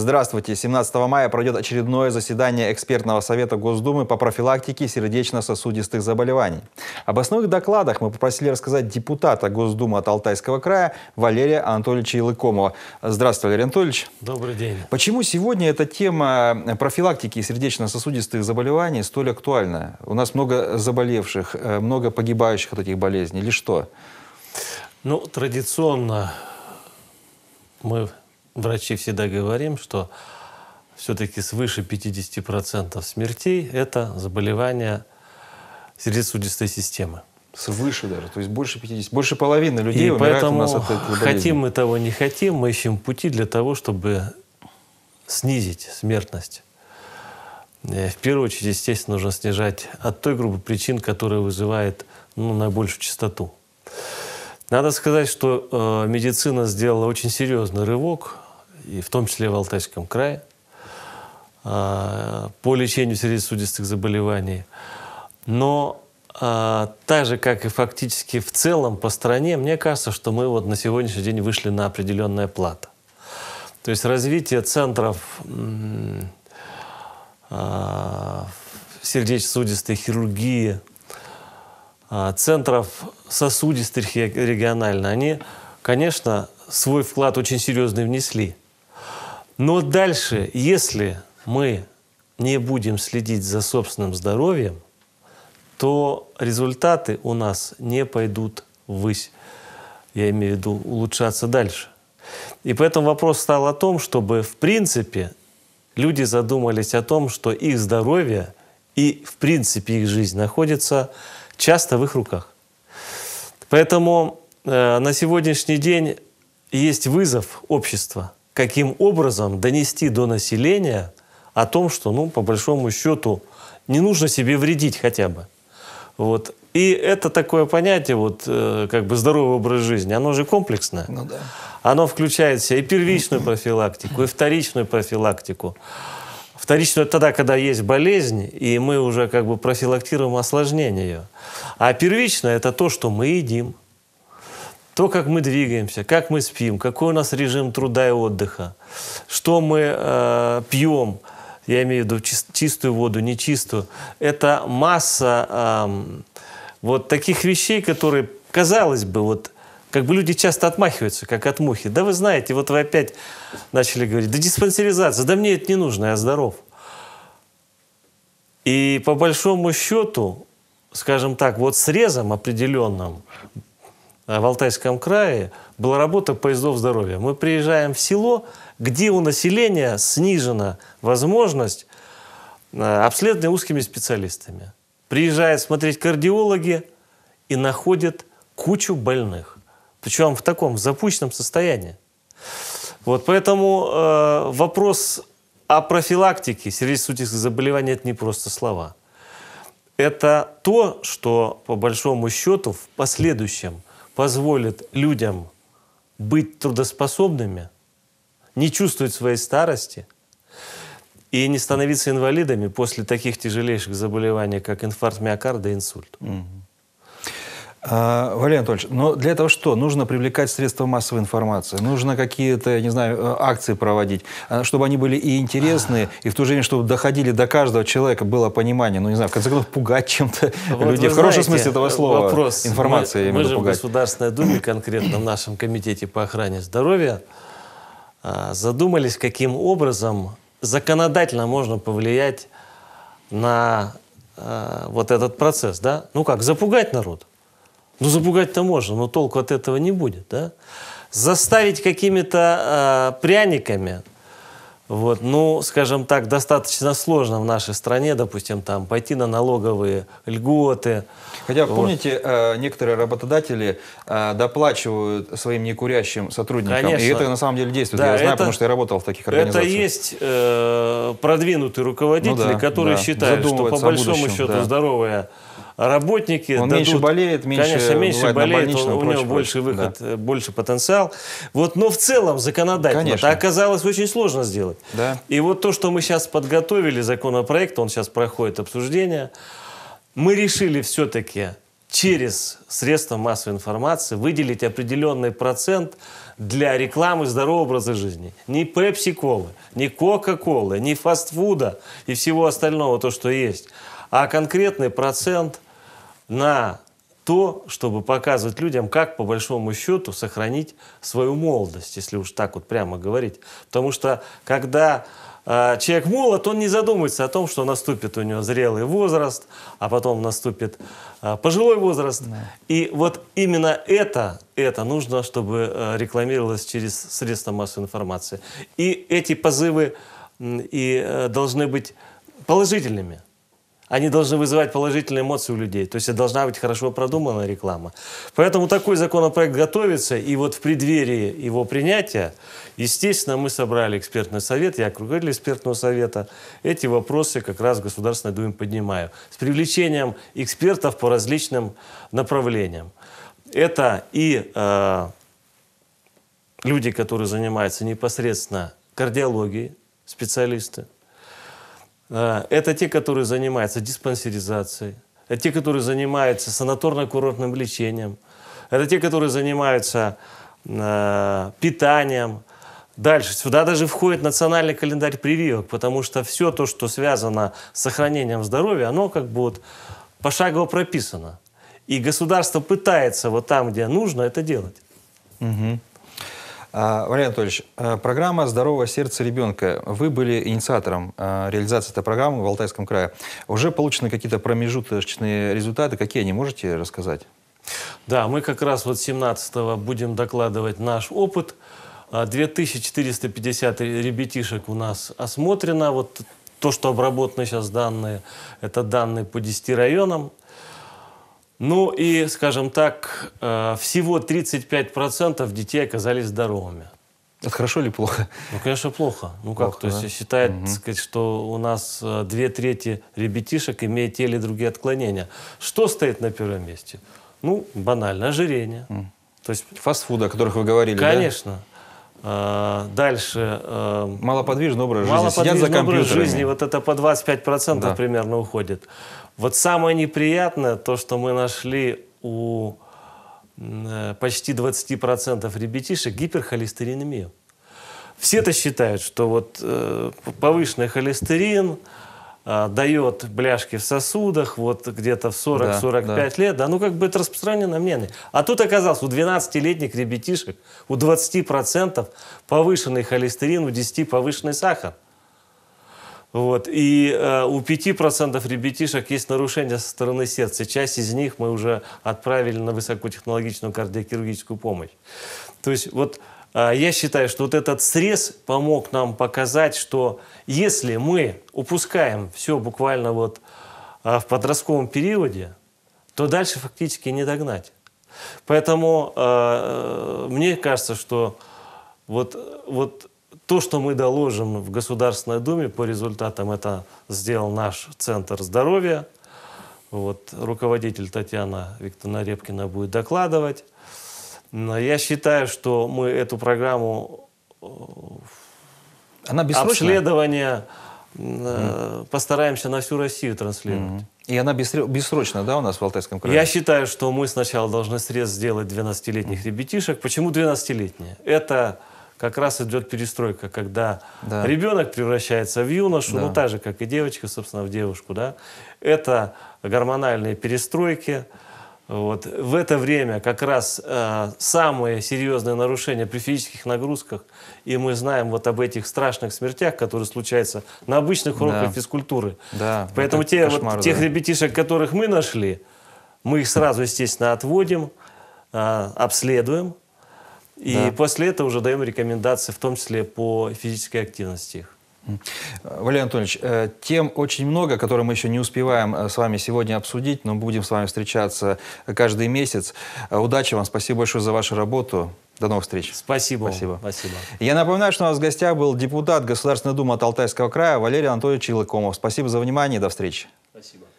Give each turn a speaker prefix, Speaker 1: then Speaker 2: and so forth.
Speaker 1: Здравствуйте. 17 мая пройдет очередное заседание экспертного совета Госдумы по профилактике сердечно-сосудистых заболеваний. Об основных докладах мы попросили рассказать депутата Госдумы от Алтайского края Валерия Анатольевича Илыкомова. Здравствуйте, Валерий Анатольевич. Добрый день. Почему сегодня эта тема профилактики сердечно-сосудистых заболеваний столь актуальна? У нас много заболевших, э, много погибающих от этих болезней. Или что? Ну, традиционно
Speaker 2: мы врачи всегда говорим, что все-таки свыше 50% смертей – это заболевания сердечно-сосудистой системы.
Speaker 1: Свыше даже, то есть больше 50, больше половины людей И умирают поэтому у нас от этой болезни. хотим мы того, не хотим,
Speaker 2: мы ищем пути для того, чтобы снизить смертность. Э, в первую очередь, естественно, нужно снижать от той группы причин, которая вызывает ну, наибольшую частоту. Надо сказать, что э, медицина сделала очень серьезный рывок и в том числе в Алтайском крае, а, по лечению сердечно сосудистых заболеваний. Но а, так же, как и фактически в целом по стране, мне кажется, что мы вот на сегодняшний день вышли на определенное плата, То есть развитие центров а, сердечно сосудистой хирургии, центров сосудистых регионально, они, конечно, свой вклад очень серьезный внесли – но дальше, если мы не будем следить за собственным здоровьем, то результаты у нас не пойдут ввысь. Я имею в виду улучшаться дальше. И поэтому вопрос стал о том, чтобы в принципе люди задумались о том, что их здоровье и в принципе их жизнь находится часто в их руках. Поэтому э, на сегодняшний день есть вызов общества – каким образом донести до населения о том, что, ну, по большому счету, не нужно себе вредить хотя бы. Вот. И это такое понятие, вот, э, как бы здоровый образ жизни, оно же комплексное. Ну, да. Оно включает в себя и первичную профилактику, и вторичную профилактику. Вторичную это тогда, когда есть болезнь, и мы уже как бы профилактируем осложнение ее. А первичное – это то, что мы едим – то, как мы двигаемся, как мы спим, какой у нас режим труда и отдыха, что мы э, пьем, я имею в виду чистую воду, нечистую, это масса э, вот таких вещей, которые, казалось бы, вот как бы люди часто отмахиваются, как от мухи. Да вы знаете, вот вы опять начали говорить, да диспансеризация, да мне это не нужно, я здоров. И по большому счету, скажем так, вот срезом определенным, Э, в Алтайском крае была работа поездов здоровья. Мы приезжаем в село, где у населения снижена возможность э, обследования узкими специалистами. Приезжают смотреть кардиологи и находят кучу больных. Причем в таком запущенном состоянии. Вот поэтому э, вопрос о профилактике сердечно-сосудистых заболеваний – это не просто слова. Это то, что, по большому счету, в последующем – позволит людям быть трудоспособными, не чувствовать своей старости и не становиться инвалидами после таких тяжелейших заболеваний, как инфаркт миокарда и инсульт.
Speaker 1: Угу. А, Валерий Анатольевич, но для этого что? Нужно привлекать средства массовой информации, нужно какие-то, не знаю, э, акции проводить, а, чтобы они были и интересные, а. и в то же время, чтобы доходили до каждого человека, было понимание, ну, не знаю, в конце концов, пугать чем-то вот людей. В хорошем знаете, смысле этого э, слова. Вопрос. Информация, мы, я имею мы же пугать. в
Speaker 2: Государственной Думе, конкретно в нашем комитете по охране здоровья, а, задумались, каким образом законодательно можно повлиять на э, вот этот процесс, да? Ну как, запугать народ. Ну, запугать-то можно, но толку от этого не будет, да? Заставить какими-то э, пряниками, вот, ну, скажем так, достаточно сложно в нашей стране, допустим, там, пойти
Speaker 1: на налоговые
Speaker 2: льготы.
Speaker 1: Хотя, вот. помните, э, некоторые работодатели э, доплачивают своим некурящим сотрудникам, Конечно. и это на самом деле действует. Да, я это, знаю, потому что я работал в таких организациях. Это
Speaker 2: есть э, продвинутые руководители, ну, да, которые да. считают, что по большому будущем, счету да. здоровая работники он дадут, меньше болеет, меньше конечно, меньше болеет, он, у него больше выход, да. Э, больше потенциал. Вот, но в целом законодательно конечно. это оказалось очень сложно сделать. Да. И вот то, что мы сейчас подготовили законопроект, он сейчас проходит обсуждение, мы решили все-таки через средства массовой информации выделить определенный процент для рекламы здорового образа жизни. Ни пепси-колы, ни кока-колы, ни фастфуда и всего остального, то, что есть, а конкретный процент – на то, чтобы показывать людям, как по большому счету сохранить свою молодость, если уж так вот прямо говорить. Потому что когда э, человек молод, он не задумывается о том, что наступит у него зрелый возраст, а потом наступит э, пожилой возраст. Да. И вот именно это, это нужно, чтобы э, рекламировалось через средства массовой информации. И эти позывы э, и э, должны быть положительными они должны вызывать положительные эмоции у людей. То есть это должна быть хорошо продуманная реклама. Поэтому такой законопроект готовится, и вот в преддверии его принятия, естественно, мы собрали экспертный совет, я руководитель экспертного совета, эти вопросы как раз в Государственной Думе поднимаю. С привлечением экспертов по различным направлениям. Это и э, люди, которые занимаются непосредственно кардиологией, специалисты, Э, это те, которые занимаются диспансеризацией, это те, которые занимаются санаторно-курортным лечением, это те, которые занимаются э, питанием. Дальше, сюда даже входит национальный календарь прививок, потому что все то, что связано с сохранением здоровья, оно как бы вот пошагово прописано. И государство пытается вот там, где нужно, это делать.
Speaker 1: Угу. А, Валерий Анатольевич, а, программа «Здоровое сердце ребенка». Вы были инициатором а, реализации этой программы в Алтайском крае. Уже получены какие-то промежуточные результаты. Какие они? Можете рассказать?
Speaker 2: Да, мы как раз вот 17-го будем докладывать наш опыт. 2450 ребятишек у нас осмотрено. Вот то, что обработаны сейчас данные, это данные по 10 районам. Ну и, скажем так, э, всего 35% детей оказались здоровыми.
Speaker 1: Это хорошо или плохо? Ну, конечно,
Speaker 2: плохо. Ну
Speaker 1: плохо, как, то да? есть
Speaker 2: считает, угу. сказать, что у нас э, две трети ребятишек имеют те или другие отклонения. Что стоит на первом месте? Ну, банально, ожирение. Mm. То есть фастфуды, о которых вы говорили, Конечно. Да? Э, а, дальше. Эм, малоподвижный образ жизни. Малоподвижный Сидят за образ жизни. Вот это по 25% да. примерно уходит. Вот самое неприятное, то, что мы нашли у э, почти 20% ребятишек гиперхолестеринемию. Все-то считают, что вот э, повышенный холестерин э, дает бляшки в сосудах, вот где-то в 40-45 да, да. лет, да, ну как бы это распространенное мнение. А тут оказалось, у 12-летних ребятишек у 20% повышенный холестерин, у 10% повышенный сахар. Вот. И э, у 5% ребятишек есть нарушения со стороны сердца. Часть из них мы уже отправили на высокотехнологичную кардиохирургическую помощь. То есть вот э, я считаю, что вот этот срез помог нам показать, что если мы упускаем все буквально вот э, в подростковом периоде, то дальше фактически не догнать. Поэтому э, э мне кажется, что вот, вот то, что мы доложим в Государственной Думе по результатам, это сделал наш Центр здоровья. Вот, руководитель Татьяна Викторовна Репкина будет докладывать. Но я считаю, что мы эту программу э, Она бессрочная? обследования mm. Э, постараемся на всю Россию транслировать.
Speaker 1: Mm. И она бессрочно, да, у нас в Алтайском крае? Я
Speaker 2: считаю, что мы сначала должны срез сделать 12-летних ребятишек. Почему 12-летние? Это как раз идет перестройка, когда да. ребенок превращается в юношу, ну, да. ну так же, как и девочка, собственно, в девушку, да. Это гормональные перестройки. Вот. В это время как раз э, самые серьезные нарушения при физических нагрузках, и мы знаем вот об этих страшных смертях, которые случаются на обычных уроках да. физкультуры. Да. Поэтому те, кошмар, вот, да. тех ребятишек, которых мы нашли, мы их сразу, естественно, отводим, э, обследуем, и да. после этого уже даем рекомендации, в том числе по физической активности их.
Speaker 1: Валерий Анатольевич, э, тем очень много, которые мы еще не успеваем э, с вами сегодня обсудить, но будем с вами встречаться э, каждый месяц. Удачи вам, спасибо большое за вашу работу. До новых встреч. Спасибо. Спасибо. Спасибо. Я напоминаю, что у нас в гостях был депутат Государственной Думы от Алтайского края Валерий Анатольевич Илыкомов. Спасибо за внимание до встречи.
Speaker 2: Спасибо.